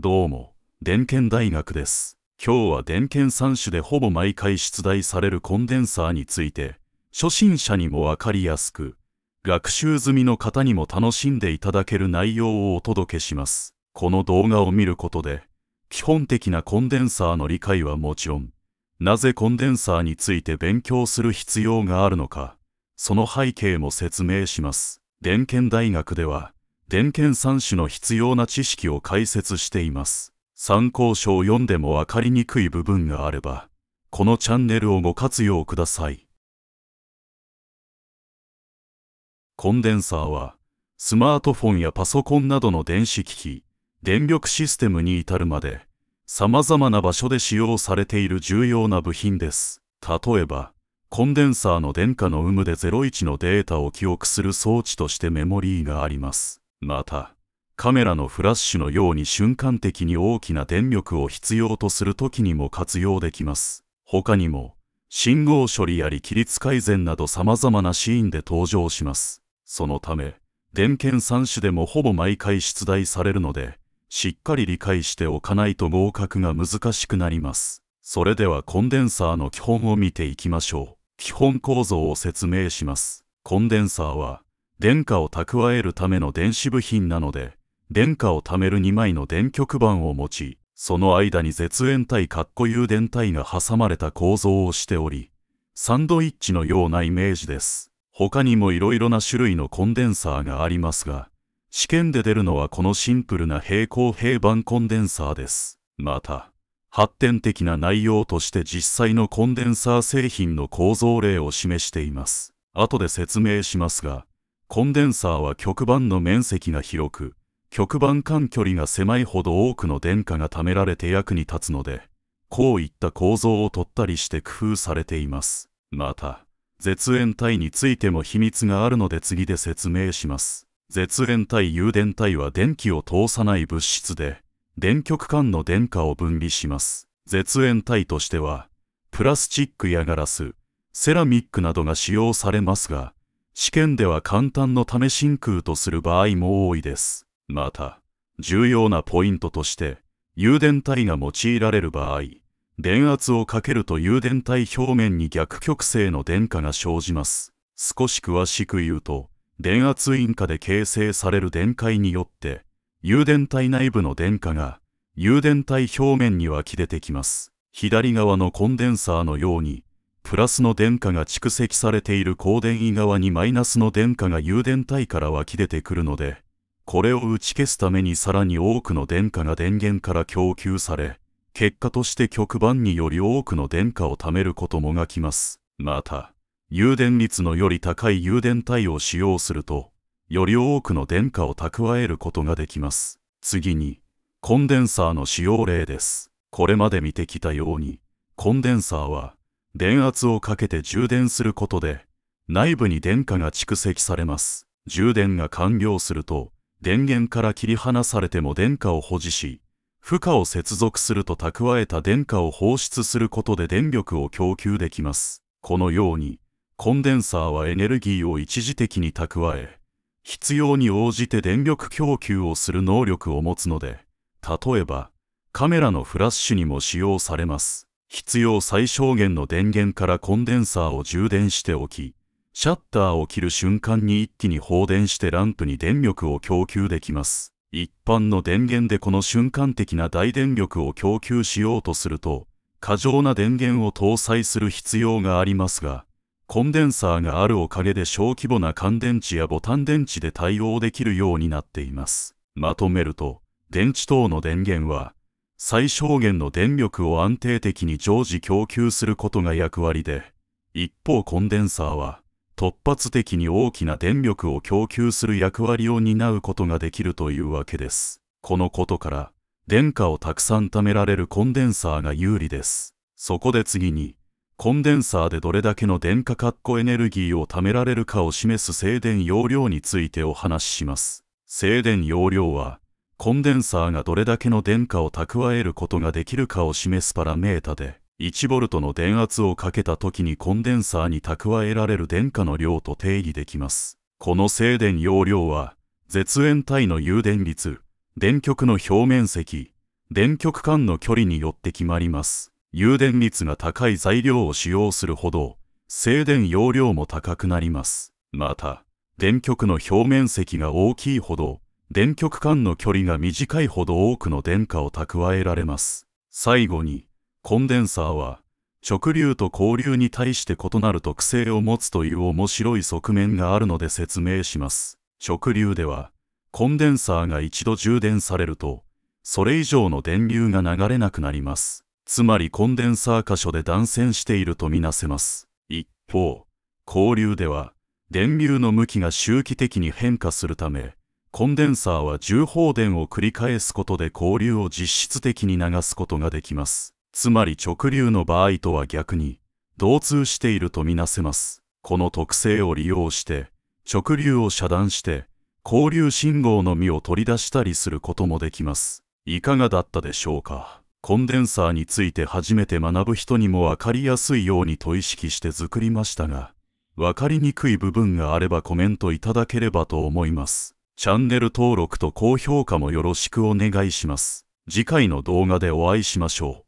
どうも、電研大学です。今日は電研3種でほぼ毎回出題されるコンデンサーについて、初心者にもわかりやすく、学習済みの方にも楽しんでいただける内容をお届けします。この動画を見ることで、基本的なコンデンサーの理解はもちろん、なぜコンデンサーについて勉強する必要があるのか、その背景も説明します。電研大学では、電検三種の必要な知識を解説しています。参考書を読んでも分かりにくい部分があれば、このチャンネルをご活用ください。コンデンサーは、スマートフォンやパソコンなどの電子機器、電力システムに至るまで、様々な場所で使用されている重要な部品です。例えば、コンデンサーの電荷の有無で01のデータを記憶する装置としてメモリーがあります。また、カメラのフラッシュのように瞬間的に大きな電力を必要とする時にも活用できます。他にも、信号処理やり規律改善など様々なシーンで登場します。そのため、電検3種でもほぼ毎回出題されるので、しっかり理解しておかないと合格が難しくなります。それではコンデンサーの基本を見ていきましょう。基本構造を説明します。コンデンサーは、電荷を蓄えるための電子部品なので、電荷を貯める2枚の電極板を持ち、その間に絶縁体括弧誘電体が挟まれた構造をしており、サンドイッチのようなイメージです。他にも色々な種類のコンデンサーがありますが、試験で出るのはこのシンプルな平行平板コンデンサーです。また、発展的な内容として実際のコンデンサー製品の構造例を示しています。後で説明しますが、コンデンサーは極板の面積が広く極板間距離が狭いほど多くの電荷が貯められて役に立つのでこういった構造を取ったりして工夫されていますまた絶縁体についても秘密があるので次で説明します絶縁体誘電体は電気を通さない物質で電極間の電荷を分離します絶縁体としてはプラスチックやガラスセラミックなどが使用されますが試験では簡単のため真空とする場合も多いです。また、重要なポイントとして、誘電体が用いられる場合、電圧をかけると誘電体表面に逆極性の電荷が生じます。少し詳しく言うと、電圧因果で形成される電解によって、誘電体内部の電荷が、誘電体表面に湧き出てきます。左側のコンデンサーのように、プラスの電荷が蓄積されている光電位側にマイナスの電荷が誘電体から湧き出てくるので、これを打ち消すためにさらに多くの電荷が電源から供給され、結果として極板により多くの電荷を貯めることもがきます。また、誘電率のより高い誘電体を使用すると、より多くの電荷を蓄えることができます。次に、コンデンサーの使用例です。これまで見てきたように、コンデンサーは、電圧をかけて充電することで、内部に電荷が蓄積されます。充電が完了すると、電源から切り離されても電荷を保持し、負荷を接続すると蓄えた電荷を放出することで電力を供給できます。このように、コンデンサーはエネルギーを一時的に蓄え、必要に応じて電力供給をする能力を持つので、例えば、カメラのフラッシュにも使用されます。必要最小限の電源からコンデンサーを充電しておき、シャッターを切る瞬間に一気に放電してランプに電力を供給できます。一般の電源でこの瞬間的な大電力を供給しようとすると、過剰な電源を搭載する必要がありますが、コンデンサーがあるおかげで小規模な乾電池やボタン電池で対応できるようになっています。まとめると、電池等の電源は、最小限の電力を安定的に常時供給することが役割で一方コンデンサーは突発的に大きな電力を供給する役割を担うことができるというわけですこのことから電荷をたくさん貯められるコンデンサーが有利ですそこで次にコンデンサーでどれだけの電荷括弧エネルギーを貯められるかを示す静電容量についてお話しします静電容量はコンデンサーがどれだけの電荷を蓄えることができるかを示すパラメータで 1V の電圧をかけた時にコンデンサーに蓄えられる電荷の量と定義できます。この静電容量は絶縁体の誘電率、電極の表面積、電極間の距離によって決まります。誘電率が高い材料を使用するほど、静電容量も高くなります。また、電極の表面積が大きいほど、電極間の距離が短いほど多くの電荷を蓄えられます。最後に、コンデンサーは、直流と交流に対して異なる特性を持つという面白い側面があるので説明します。直流では、コンデンサーが一度充電されると、それ以上の電流が流れなくなります。つまりコンデンサー箇所で断線しているとみなせます。一方、交流では、電流の向きが周期的に変化するため、コンデンサーは重放電を繰り返すことで交流を実質的に流すことができます。つまり直流の場合とは逆に、同通しているとみなせます。この特性を利用して、直流を遮断して、交流信号のみを取り出したりすることもできます。いかがだったでしょうかコンデンサーについて初めて学ぶ人にも分かりやすいようにと意識して作りましたが、分かりにくい部分があればコメントいただければと思います。チャンネル登録と高評価もよろしくお願いします。次回の動画でお会いしましょう。